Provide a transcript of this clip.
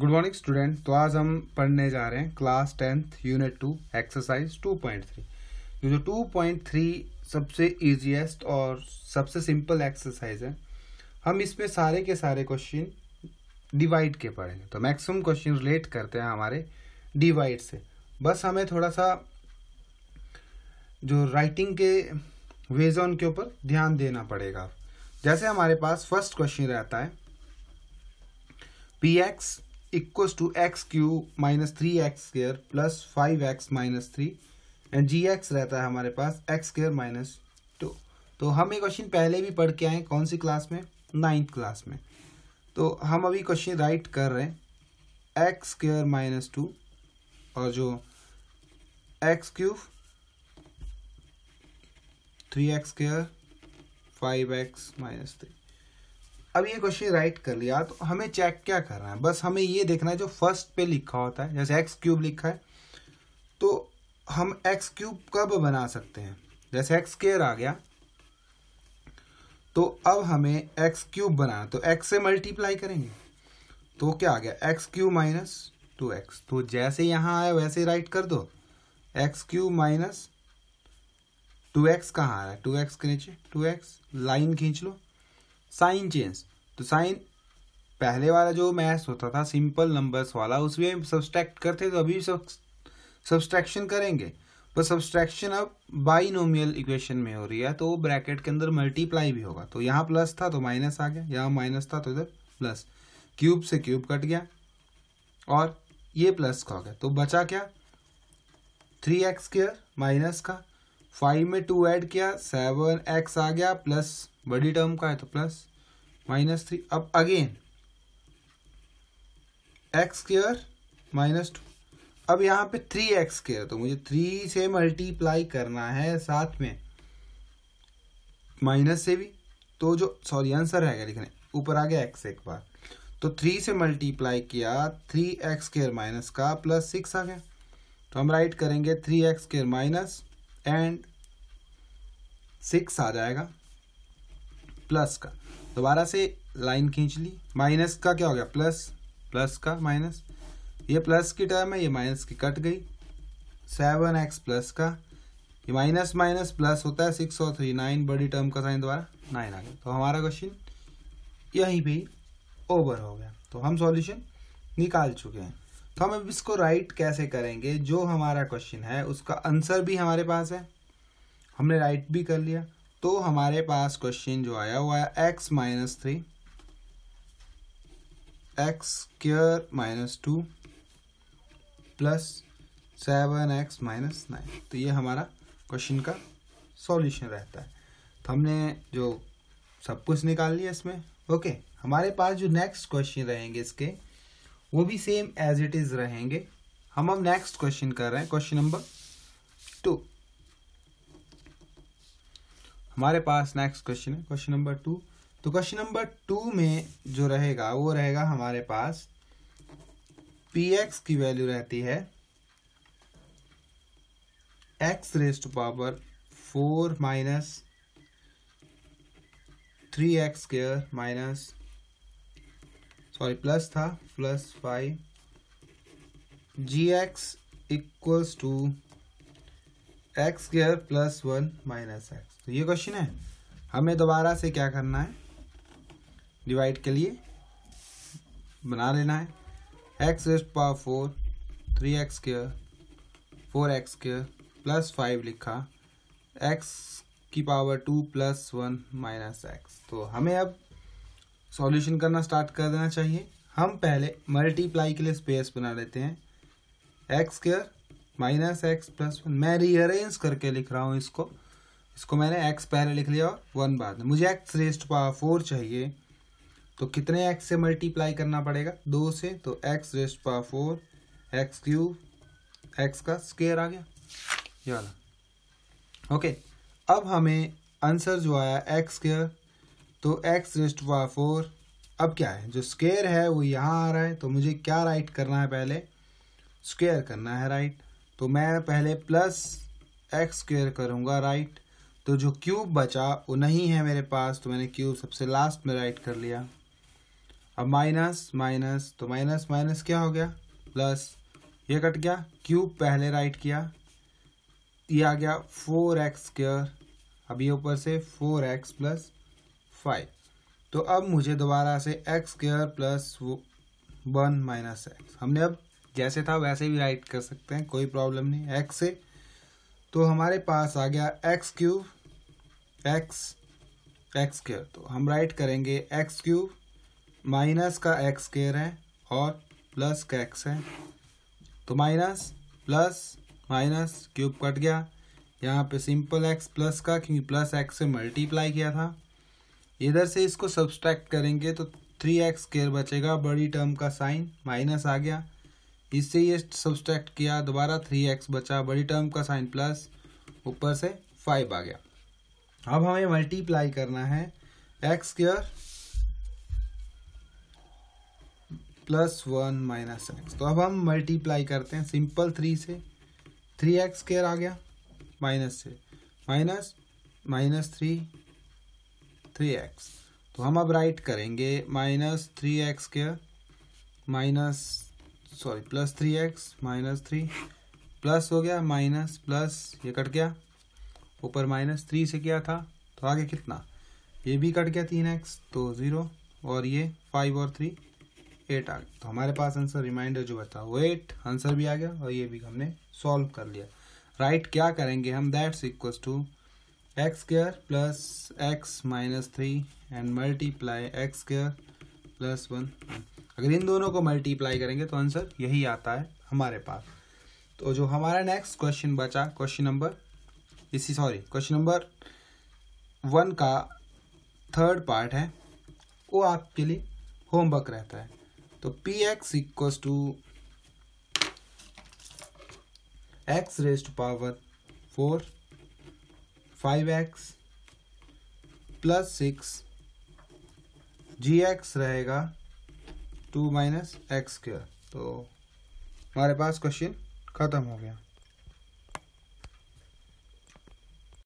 good morning student तो आज हम पढ़ने जा रहे हैं class tenth unit two exercise two point three जो जो टू पॉइंट थ्री सबसे ईजीएस्ट और सबसे सिंपल एक्सरसाइज है हम इसमें सारे के सारे क्वेश्चन डिवाइड के पढ़ेंगे तो मैक्सिमम क्वेश्चन रिलेट करते हैं हमारे डिवाइड से बस हमें थोड़ा सा जो राइटिंग के वेज ऑन के ऊपर ध्यान देना पड़ेगा जैसे हमारे पास फर्स्ट क्वेश्चन रहता है P X equals to X cube minus three X square plus five X minus three and G X रहता है हमारे पास एक्स स्केयर माइनस टू तो हम ये क्वेश्चन पहले भी पढ़ के आए कौन सी क्लास में नाइन्थ क्लास में तो हम अभी क्वेश्चन राइट कर रहे हैं एक्स स्केयर माइनस टू और जो X cube three X square five X minus three अब ये क्वेश्चन राइट कर लिया तो हमें चेक क्या करना है बस हमें ये देखना है जो फर्स्ट पे लिखा होता है जैसे एक्स क्यूब लिखा है तो हम एक्स क्यूब कब बना सकते हैं जैसे एक्स केयर आ गया तो अब हमें एक्स क्यूब बनाना तो एक्स से मल्टीप्लाई करेंगे तो क्या आ गया X cube minus two X तो जैसे यहाँ आया वैसे राइट कर दो X cube minus two X कहाँ आ रहा है टू एक्स के नीचे टू एक्स लाइन खींच लो साइन चेंज तो साइन पहले वाला जो मैथ्स होता था सिंपल नंबर्स वाला उसमें सब्सट्रैक्ट करते तो अभी सब्सट्रैक्शन करेंगे पर तो सब्सट्रैक्शन अब बाइनोमियल इक्वेशन में हो रही है तो ब्रैकेट के अंदर मल्टीप्लाई भी होगा तो यहाँ प्लस था तो माइनस आ गया यहाँ माइनस था तो इधर प्लस क्यूब से क्यूब कट गया और ये प्लस का हो गया तो बचा क्या थ्री एक्स स्क्र माइनस का फाइव में टू ऐड किया सेवन एक्स आ गया प्लस बड़ी टर्म का है तो प्लस माइनस थ्री अब again X square minus two अब यहाँ पे थ्री एक्स स्क्र तो मुझे थ्री से मल्टीप्लाई करना है साथ में माइनस से भी तो जो सॉरी आंसर रहेगा लिखने ऊपर आ गया एक्स एक बार तो थ्री से मल्टीप्लाई किया थ्री एक्स स्क्र माइनस का प्लस सिक्स आ गया तो हम राइट करेंगे three X square minus and six आ जाएगा प्लस का दोबारा से लाइन खींच ली माइनस का क्या हो गया प्लस प्लस का माइनस ये प्लस की टर्म है ये माइनस की कट गई सेवन एक्स प्लस का ये माइनस माइनस प्लस होता है सिक्स और थ्री नाइन बड़ी टर्म का साइन द्वारा नाइन आ गया तो हमारा क्वेश्चन यहीं पे ओवर हो गया तो हम सॉल्यूशन निकाल चुके हैं तो हम अब इसको राइट कैसे करेंगे जो हमारा क्वेश्चन है उसका आंसर भी हमारे पास है हमने राइट भी कर लिया तो हमारे पास क्वेश्चन जो आया हुआ है X minus three X square minus two plus seven X minus nine तो ये हमारा क्वेश्चन का सॉल्यूशन रहता है तो हमने जो सब कुछ निकाल लिया इसमें ओके हमारे पास जो नेक्स्ट क्वेश्चन रहेंगे इसके वो भी सेम एज इट इज रहेंगे हम अब नेक्स्ट क्वेश्चन कर रहे हैं क्वेश्चन नंबर टू हमारे पास नेक्स्ट क्वेश्चन है क्वेश्चन नंबर टू तो क्वेश्चन नंबर टू में जो रहेगा वो रहेगा हमारे पास पी एक्स की वैल्यू रहती है X raise to power four minus three X square minus sorry plus था plus five G X equals to X square plus one minus X तो ये क्वेश्चन है हमें दोबारा से क्या करना है डिवाइड के लिए बना लेना है X raised power four three X square four X square plus five लिखा एक्स की power two plus one minus X तो हमें अब सॉल्यूशन करना स्टार्ट कर देना चाहिए हम पहले मल्टीप्लाई के लिए स्पेस बना लेते हैं X square minus X plus one मैं रीअरेंज करके लिख रहा हूँ इसको इसको मैंने एक्स पहले लिख लिया और वन बाद में मुझे एक्स रेस्ट पावर फोर चाहिए तो कितने एक्स से मल्टीप्लाई करना पड़ेगा दो से तो X raised power four X cube X का स्केयर आ गया ये वाला ओके अब हमें आंसर जो आया एक्स स्केयर तो एक्स रेस्ट पावर फोर अब क्या है जो स्केयर है वो यहाँ आ रहा है तो मुझे क्या राइट करना है पहले स्केयर करना है राइट तो मैं पहले प्लस एक्स स्केयर करूँगा राइट तो जो क्यूब बचा वो नहीं है मेरे पास तो मैंने क्यूब सबसे लास्ट में राइट कर लिया अब माइनस माइनस तो माइनस माइनस क्या हो गया प्लस ये कट गया क्यूब पहले राइट किया ये आ गया फोर एक्स स्क्र अब ये ऊपर से फोर एक्स प्लस फाइव तो अब मुझे दोबारा से X square plus one minus X हमने अब जैसे था वैसे भी राइट कर सकते हैं कोई प्रॉब्लम नहीं एक्स से तो हमारे पास आ गया X cube X X square तो हम राइट करेंगे एक्स क्यूब माइनस का एक्स स्क्र है और प्लस का एक्स है तो minus plus minus cube cut गया यहाँ पे सिंपल एक्स प्लस का क्योंकि प्लस एक्स से मल्टीप्लाई किया था इधर से इसको सब्सट्रैक्ट करेंगे तो थ्री एक्स स्केयर बचेगा बड़ी टर्म का साइन माइनस आ गया इससे ये सब्सट्रैक्ट किया दोबारा थ्री एक्स बचा बड़ी टर्म का साइन प्लस ऊपर से फाइव आ गया अब हमें मल्टीप्लाई करना है X square plus one minus X तो अब हम मल्टीप्लाई करते हैं सिंपल थ्री से थ्री एक्स स्केयर आ गया माइनस से minus minus three three X तो हम अब राइट करेंगे minus three X square minus sorry plus three X minus three plus हो गया माइनस प्लस ये कट गया ऊपर माइनस थ्री से किया था तो आगे कितना ये भी कट गया तीन एक्स तो ज़ीरो और ये फाइव और थ्री एट आ गया तो हमारे पास आंसर रिमाइंडर जो बता वो एट आंसर भी आ गया और ये भी हमने सॉल्व कर लिया राइट right, क्या करेंगे हम that's equals to X square plus X minus three and multiply X square plus one अगर इन दोनों को मल्टीप्लाई करेंगे तो आंसर यही आता है हमारे पास तो जो हमारा नेक्स्ट क्वेश्चन बचा क्वेश्चन नंबर इसी सॉरी क्वेश्चन नंबर वन का थर्ड पार्ट है वो आपके लिए होमवर्क रहता है तो P X equals to X raised power four five X plus six G X रहेगा टू माइनस एक्स स्क्र तो हमारे पास क्वेश्चन ख़त्म हो गया